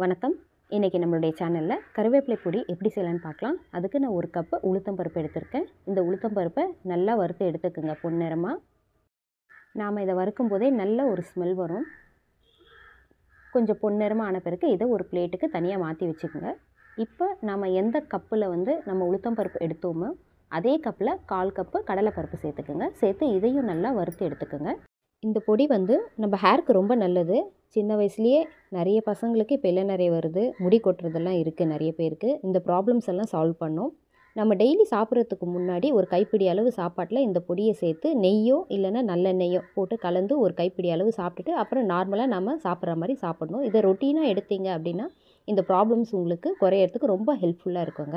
வணக்கம் இன்றைக்கி நம்மளுடைய சேனலில் கருவேப்பிலை பொடி எப்படி செய்யலான்னு பார்க்கலாம் அதுக்கு நான் ஒரு கப்பு உளுத்தம் பருப்பு எடுத்திருக்கேன் இந்த உளுத்தம் பருப்பை நல்லா வறுத்து எடுத்துக்கோங்க பொன்னிறமாக நாம் இதை வறுக்கும் போதே நல்ல ஒரு ஸ்மெல் வரும் கொஞ்சம் பொன்னிறமாக ஆன பிறகு இதை ஒரு பிளேட்டுக்கு தனியாக மாற்றி வச்சுக்கோங்க இப்போ நாம் எந்த கப்பில் வந்து நம்ம உளுத்தம் பருப்பு எடுத்தோமோ அதே கப்பில் கால் கப்பு கடலைப்பருப்பு சேர்த்துக்குங்க சேர்த்து இதையும் நல்லா வறுத்து எடுத்துக்கோங்க இந்த பொடி வந்து நம்ம ஹேருக்கு ரொம்ப நல்லது சின்ன வயசுலேயே நிறைய பசங்களுக்கு இப்போ நிறைய வருது முடி கொட்டுறதெல்லாம் இருக்குது நிறைய பேருக்கு இந்த ப்ராப்ளம்ஸ் எல்லாம் சால்வ் பண்ணும் நம்ம டெய்லி சாப்பிட்றதுக்கு முன்னாடி ஒரு கைப்பிடி அளவு சாப்பாட்டில் இந்த பொடியை சேர்த்து நெய்யோ இல்லைன்னா நல்லெண்ணெய்யோ போட்டு கலந்து ஒரு கைப்பிடி அளவு சாப்பிட்டுட்டு அப்புறம் நார்மலாக நம்ம சாப்பிட்ற மாதிரி சாப்பிடணும் இதை ரொட்டீனாக எடுத்தீங்க அப்படின்னா இந்த ப்ராப்ளம்ஸ் உங்களுக்கு குறையறதுக்கு ரொம்ப ஹெல்ப்ஃபுல்லாக இருக்குங்க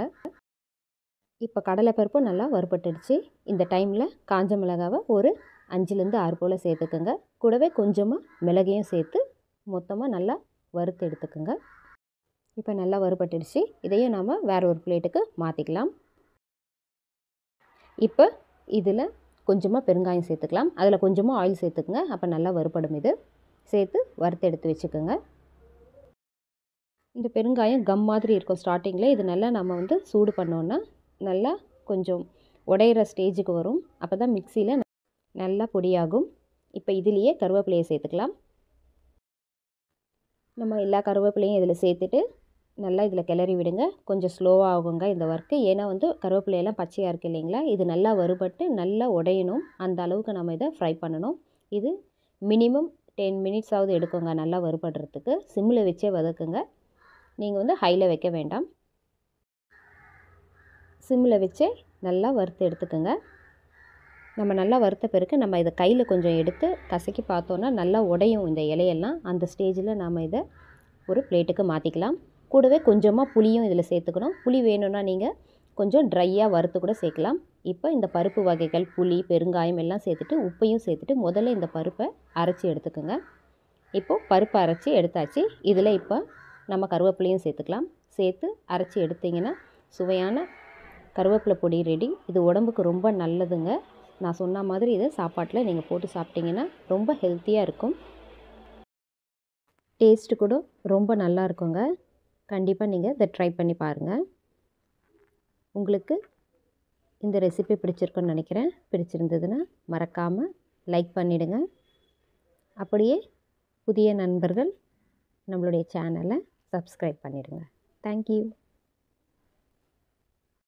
இப்போ கடலைப்பருப்பும் நல்லா வறுபட்டுடுச்சு இந்த டைமில் காஞ்ச மிளகாவை ஒரு அஞ்சுலேருந்து ஆறு போல் சேர்த்துக்கோங்க கூடவே கொஞ்சமாக மிளகையும் சேர்த்து மொத்தமாக நல்லா வறுத்து எடுத்துக்கோங்க இப்போ நல்லா வறுபட்டுடுச்சு இதையும் நாம் வேறு ஒரு பிளேட்டுக்கு மாற்றிக்கலாம் இப்போ இதில் கொஞ்சமாக பெருங்காயம் சேர்த்துக்கலாம் அதில் கொஞ்சமாக ஆயில் சேர்த்துக்குங்க அப்போ நல்லா வறுபடும் இது சேர்த்து வறுத்து எடுத்து வச்சுக்கோங்க இந்த பெருங்காயம் கம் மாதிரி இருக்கும் ஸ்டார்டிங்கில் இது நல்லா நம்ம வந்து சூடு பண்ணோன்னா நல்லா கொஞ்சம் உடையிற ஸ்டேஜுக்கு வரும் அப்போ தான் மிக்சியில் நல்லா பொடியாகும் இப்போ இதுலேயே கருவேப்பிலையை சேர்த்துக்கலாம் நம்ம எல்லா கருவேப்பிலையும் இதில் சேர்த்துட்டு நல்லா இதில் கிளறி விடுங்க கொஞ்சம் ஸ்லோவாக ஆகுங்க இந்த ஒர்க்கு ஏன்னா வந்து கருவேப்பிலையெல்லாம் பச்சையாக இருக்குது இல்லைங்களா இது நல்லா வறுபட்டு நல்லா உடையணும் அந்த அளவுக்கு நம்ம இதை ஃப்ரை பண்ணணும் இது மினிமம் டென் மினிட்ஸாவது எடுக்குங்க நல்லா வறுபடுறதுக்கு சிம்மில் வச்சே வதக்குங்க நீங்கள் வந்து ஹையில் வைக்க வேண்டாம் சிம்மில் வச்சே நல்லா வறுத்து எடுத்துக்கோங்க நம்ம நல்லா வறுத்த பிறகு நம்ம இதை கையில் கொஞ்சம் எடுத்து கசக்கி பார்த்தோன்னா நல்லா உடையும் இந்த இலையெல்லாம் அந்த ஸ்டேஜில் நாம் இதை ஒரு பிளேட்டுக்கு மாற்றிக்கலாம் கூடவே கொஞ்சமாக புளியும் இதில் சேர்த்துக்கணும் புளி வேணும்னா நீங்கள் கொஞ்சம் ட்ரையாக வறுத்து கூட சேர்க்கலாம் இப்போ இந்த பருப்பு வகைகள் புளி பெருங்காயம் எல்லாம் சேர்த்துட்டு உப்பையும் சேர்த்துட்டு முதல்ல இந்த பருப்பை அரைச்சி எடுத்துக்கோங்க இப்போது பருப்பை அரைச்சி எடுத்தாச்சு இதில் இப்போ நம்ம கருவேப்பிலையும் சேர்த்துக்கலாம் சேர்த்து அரைச்சி எடுத்திங்கன்னா சுவையான கருவேப்பிலை பொடி ரெடி இது உடம்புக்கு ரொம்ப நல்லதுங்க நான் சொன்ன மாதிரி இதை சாப்பாட்டில் நீங்கள் போட்டு சாப்பிட்டிங்கன்னா ரொம்ப ஹெல்த்தியாக இருக்கும் டேஸ்ட்டு கூட ரொம்ப நல்லா இருக்குங்க கண்டிப்பாக நீங்கள் இதை ட்ரை பண்ணி பாருங்கள் உங்களுக்கு இந்த ரெசிபி பிடிச்சிருக்குன்னு நினைக்கிறேன் பிடிச்சிருந்ததுன்னா மறக்காமல் லைக் பண்ணிவிடுங்க அப்படியே புதிய நண்பர்கள் நம்மளுடைய சேனலை சப்ஸ்கிரைப் பண்ணிவிடுங்க தேங்க்யூ